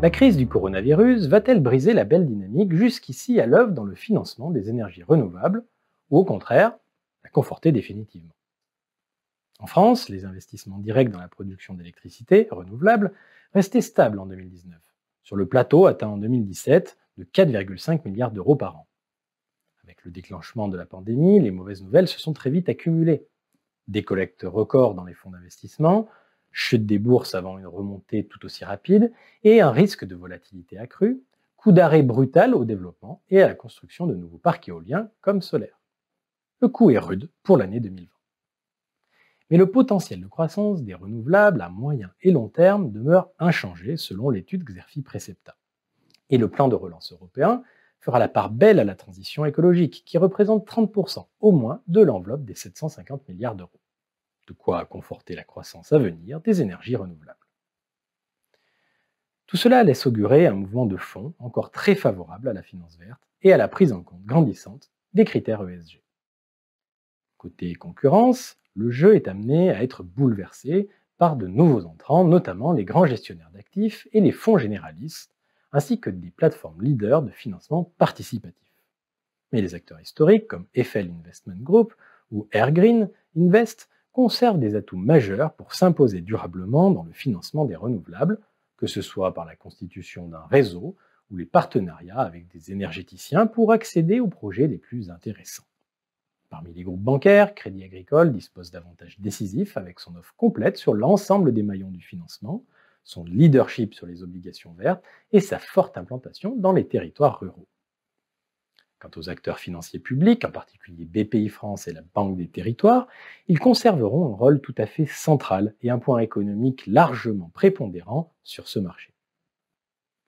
La crise du coronavirus va-t-elle briser la belle dynamique jusqu'ici à l'œuvre dans le financement des énergies renouvelables, ou au contraire, la conforter définitivement En France, les investissements directs dans la production d'électricité renouvelable restaient stables en 2019, sur le plateau atteint en 2017 de 4,5 milliards d'euros par an. Avec le déclenchement de la pandémie, les mauvaises nouvelles se sont très vite accumulées. Des collectes records dans les fonds d'investissement, chute des bourses avant une remontée tout aussi rapide, et un risque de volatilité accrue, coup d'arrêt brutal au développement et à la construction de nouveaux parcs éoliens comme solaires. Le coup est rude pour l'année 2020. Mais le potentiel de croissance des renouvelables à moyen et long terme demeure inchangé selon l'étude Xerfi Precepta. Et le plan de relance européen fera la part belle à la transition écologique, qui représente 30% au moins de l'enveloppe des 750 milliards d'euros de quoi conforter la croissance à venir des énergies renouvelables. Tout cela laisse augurer un mouvement de fonds encore très favorable à la finance verte et à la prise en compte grandissante des critères ESG. Côté concurrence, le jeu est amené à être bouleversé par de nouveaux entrants, notamment les grands gestionnaires d'actifs et les fonds généralistes, ainsi que des plateformes leaders de financement participatif. Mais les acteurs historiques comme Eiffel Investment Group ou Airgreen Invest conserve des atouts majeurs pour s'imposer durablement dans le financement des renouvelables, que ce soit par la constitution d'un réseau ou les partenariats avec des énergéticiens pour accéder aux projets les plus intéressants. Parmi les groupes bancaires, Crédit Agricole dispose d'avantages décisifs avec son offre complète sur l'ensemble des maillons du financement, son leadership sur les obligations vertes et sa forte implantation dans les territoires ruraux. Quant aux acteurs financiers publics, en particulier BPI-France et la Banque des Territoires, ils conserveront un rôle tout à fait central et un point économique largement prépondérant sur ce marché.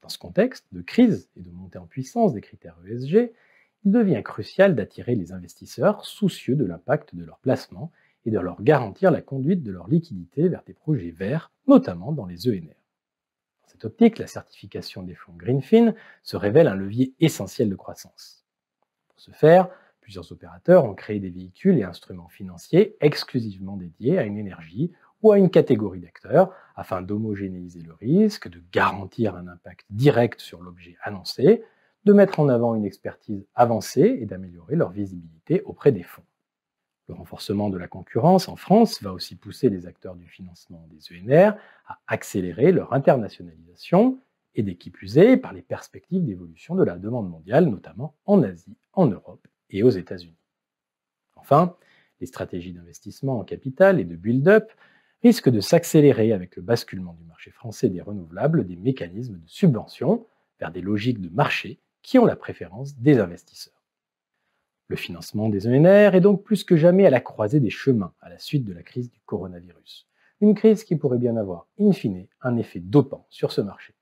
Dans ce contexte de crise et de montée en puissance des critères ESG, il devient crucial d'attirer les investisseurs soucieux de l'impact de leurs placements et de leur garantir la conduite de leur liquidité vers des projets verts, notamment dans les ENR. Dans cette optique, la certification des fonds Greenfin se révèle un levier essentiel de croissance. Pour ce faire, plusieurs opérateurs ont créé des véhicules et instruments financiers exclusivement dédiés à une énergie ou à une catégorie d'acteurs afin d'homogénéiser le risque, de garantir un impact direct sur l'objet annoncé, de mettre en avant une expertise avancée et d'améliorer leur visibilité auprès des fonds. Le renforcement de la concurrence en France va aussi pousser les acteurs du financement des ENR à accélérer leur internationalisation et des qui par les perspectives d'évolution de la demande mondiale, notamment en Asie, en Europe et aux États-Unis. Enfin, les stratégies d'investissement en capital et de build-up risquent de s'accélérer avec le basculement du marché français des renouvelables des mécanismes de subvention vers des logiques de marché qui ont la préférence des investisseurs. Le financement des ENR est donc plus que jamais à la croisée des chemins à la suite de la crise du coronavirus. Une crise qui pourrait bien avoir, in fine, un effet dopant sur ce marché.